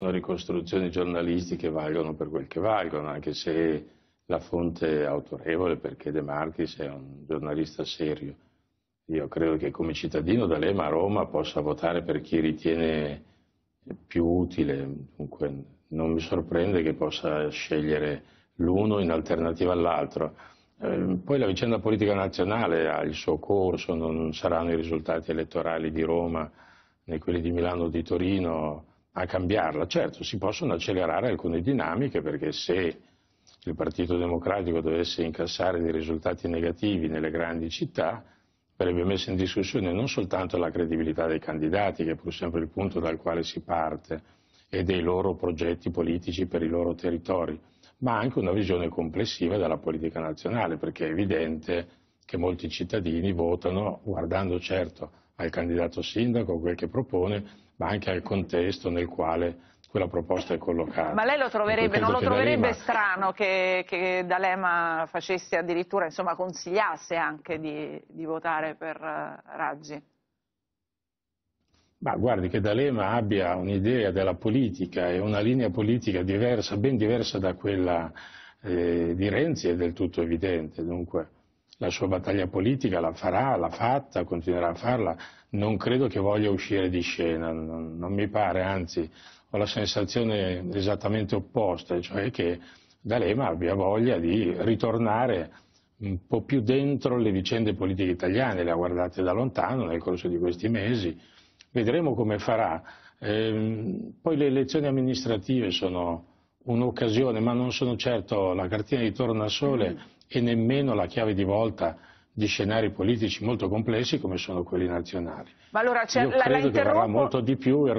Sono ricostruzioni giornalistiche valgono per quel che valgono, anche se la fonte è autorevole perché De Marchis è un giornalista serio. Io credo che come cittadino D'Alema a Roma possa votare per chi ritiene più utile, dunque non mi sorprende che possa scegliere l'uno in alternativa all'altro. Eh, poi la vicenda politica nazionale ha il suo corso, non saranno i risultati elettorali di Roma né quelli di Milano o di Torino a cambiarla. Certo, si possono accelerare alcune dinamiche perché se il Partito Democratico dovesse incassare dei risultati negativi nelle grandi città, verrebbe messa in discussione non soltanto la credibilità dei candidati, che è pur sempre il punto dal quale si parte, e dei loro progetti politici per i loro territori, ma anche una visione complessiva della politica nazionale, perché è evidente che molti cittadini votano guardando certo al candidato sindaco, quel che propone, ma anche al contesto nel quale quella proposta è collocata. Ma lei lo troverebbe, non lo troverebbe D'Alema... strano che, che, D'Alema facesse addirittura, insomma, consigliasse anche di, di votare per eh, Raggi? Ma guardi che D'Alema abbia un'idea della politica e una linea politica diversa, ben diversa da quella eh, di Renzi è del tutto evidente. Dunque, la sua battaglia politica la farà, l'ha fatta, continuerà a farla, non credo che voglia uscire di scena, non, non, mi pare, anzi ho la sensazione esattamente opposta, cioè che D'Alema abbia voglia di ritornare un po' più dentro le vicende politiche italiane, le ha guardate da lontano nel corso di questi mesi, vedremo come farà. Ehm, poi le elezioni amministrative sono un'occasione, ma non sono certo la cartina di tornasole. Mm e nemmeno la chiave di volta di scenari politici molto complessi come sono quelli nazionali. Ma allora, cioè, Io la, credo la che verrà molto di più il